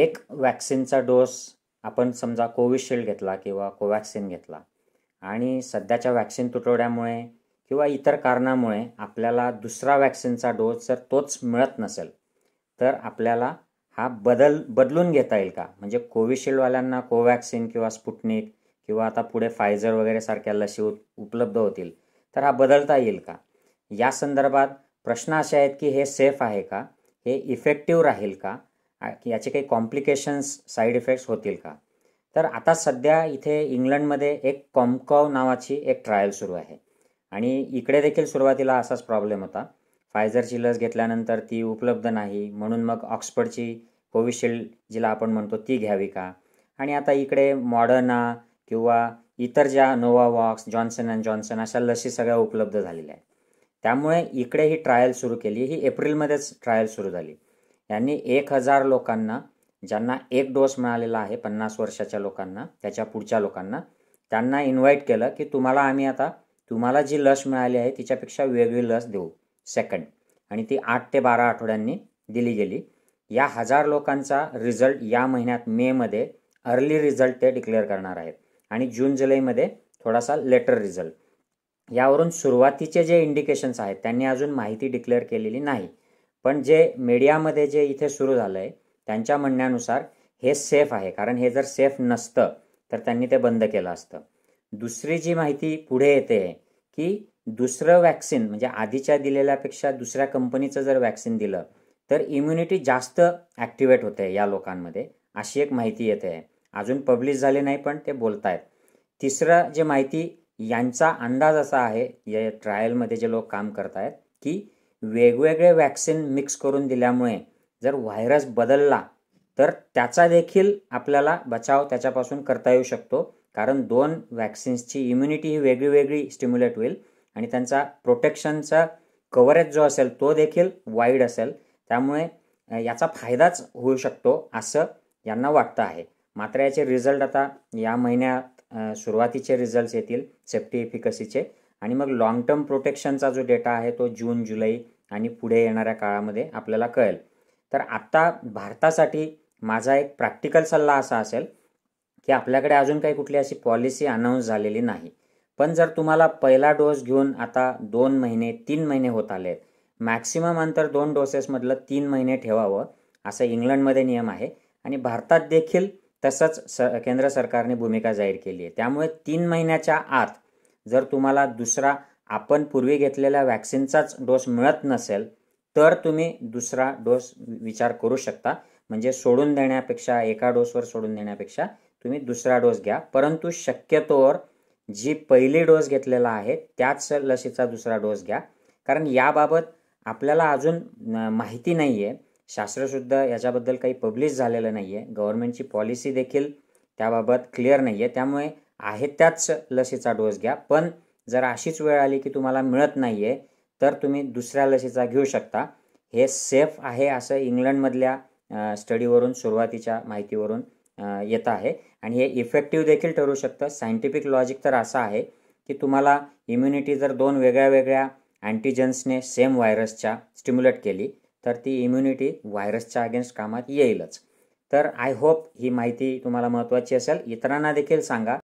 एक वॅक्सिनचा डोस आपण समजा कोविशिल्ड घेतला किंवा कोवॅक्सिन घेतला आणि सध्याच्या वॅक्सिन तुटवड्यामुळे किंवा इतर कारणामुळे आपल्याला दुसरा वॅक्सिनचा डोस जर तोच मिळत नसेल तर आपल्याला हा बदल बदलून घेता येईल का म्हणजे कोविशिल्डवाल्यांना कोवॅक्सिन किंवा स्पुटनिक किंवा आता पुढे फायझर वगैरे सारख्या लशी उपलब्ध होतील तर हा बदलता येईल का या संदर्भात प्रश्न असे आहेत की हे सेफ आहे का हे इफेक्टिव्ह राहील का याचे काही कॉम्प्लिकेशन्स साईड इफेक्ट्स होतील का तर आता सध्या इथे इंग्लंडमध्ये एक कॉमकॉव नावाची एक ट्रायल सुरू आहे आणि इकडे देखील सुरुवातीला असाच प्रॉब्लेम होता फायझरची लस घेतल्यानंतर ती उपलब्ध नाही म्हणून मग ऑक्सफर्डची कोविशिल्ड जिला आपण म्हणतो ती घ्यावी का आणि आता इकडे मॉडर्ना किंवा इतर ज्या वॉक्स जॉन्सन अँड जॉन्सन अशा लसी सगळ्या उपलब्ध झालेल्या आहेत त्यामुळे इकडे ही ट्रायल सुरू केली ही एप्रिलमध्येच ट्रायल सुरू झाली यांनी एक हजार लोकांना ज्यांना एक डोस मिळालेला आहे पन्नास वर्षाच्या लोकांना त्याच्या पुढच्या लोकांना त्यांना इन्व्हाइट केलं की तुम्हाला आम्ही आता तुम्हाला जी लस मिळाली आहे तिच्यापेक्षा वेगळी लस देऊ सेकंड आणि ती आठ ते बारा आठवड्यांनी दिली गेली या हजार लोकांचा रिझल्ट या महिन्यात मेमध्ये अर्ली रिझल्ट ते डिक्लेअर करणार आहेत आणि जून जुलैमध्ये थोडासा लेटर रिझल्ट यावरून सुरुवातीचे जे इंडिकेशन्स आहेत त्यांनी अजून माहिती डिक्लेअर केलेली नाही पण जे मीडियामध्ये जे इथे सुरू झालं आहे त्यांच्या म्हणण्यानुसार हे सेफ आहे कारण हे जर सेफ नसतं तर त्यांनी ते बंद केलं असतं दुसरी जी माहिती पुढे येते की दुसरं वॅक्सिन म्हणजे आधीच्या दिलेल्यापेक्षा दुसऱ्या कंपनीचं जर वॅक्सिन दिलं तर इम्युनिटी जास्त ॲक्टिवेट होते या लोकांमध्ये अशी एक माहिती येते अजून पब्लिश झाली नाही पण ते बोलतायत तिसरं जे माहिती यांचा अंदाज असा आहे या ट्रायलमध्ये जे लोक काम करत आहेत की वेगवेगळे वॅक्सिन मिक्स करून दिल्यामुळे जर व्हायरस बदलला तर त्याचा देखील आपल्याला बचाव त्याच्यापासून करता येऊ शकतो कारण दोन वॅक्सिन्सची इम्युनिटी ही वेगळी वेगळी स्टिम्युलेट होईल आणि त्यांचा प्रोटेक्शनचा कवरेज जो असेल तो देखील वाईड असेल त्यामुळे याचा फायदाच होऊ शकतो असं यांना वाटतं आहे मात्र याचे रिझल्ट आता या महिन्यात सुरुवातीचे रिझल्ट्स येतील सेफ्टी एफिकसीचे आणि मग लॉंग टर्म प्रोटेक्शनचा जो डेटा आहे तो जून जुलै आणि पुढे येणाऱ्या काळामध्ये आपल्याला कळेल तर आत्ता भारतासाठी माझा एक प्रॅक्टिकल सल्ला असा असेल की आपल्याकडे अजून काही कुठली अशी पॉलिसी अनाऊन्स झालेली नाही पण जर तुम्हाला पहिला डोस घेऊन आता दोन महिने तीन महिने होत आले मॅक्सिमम अंतर दोन डोसेसमधलं तीन महिने ठेवावं असं इंग्लंडमध्ये नियम आहे आणि भारतात देखील तसंच स केंद्र सरकारने भूमिका जाहीर केली आहे त्यामुळे तीन महिन्याच्या आत जर तुम्हाला दुसरा आपण पूर्वी घेतलेल्या वॅक्सिनचाच डोस मिळत नसेल तर तुम्ही दुसरा डोस विचार करू शकता म्हणजे सोडून देण्यापेक्षा एका डोसवर सोडून देण्यापेक्षा तुम्ही दुसरा डोस घ्या परंतु शक्यतोवर जी पहिली डोस घेतलेला आहे त्याच लसीचा दुसरा डोस घ्या कारण याबाबत आपल्याला अजून माहिती नाही आहे शास्त्रशुद्ध याच्याबद्दल काही पब्लिश झालेलं नाही आहे गव्हर्नमेंटची पॉलिसी देखील त्याबाबत क्लिअर नाही आहे त्यामुळे आहे त्याच लसीचा डोस घ्या पण जर अशीच वेळ आली की तुम्हाला मिळत नाही आहे तर तुम्ही दुसऱ्या लसीचा घेऊ शकता हे सेफ आहे असं इंग्लंडमधल्या स्टडीवरून सुरुवातीच्या माहितीवरून येत आहे आणि हे इफेक्टिव्ह देखील ठरू शकतं सायंटिफिक लॉजिक तर असं आहे की तुम्हाला इम्युनिटी जर दोन वेगळ्या वेगळ्या अँटीजन्सने सेम व्हायरसच्या स्टिम्युलेट केली तर ती इम्युनिटी व्हायरसच्या अगेन्स्ट कामात येईलच तर आय होप ही माहिती तुम्हाला महत्त्वाची असेल इतरांना देखील सांगा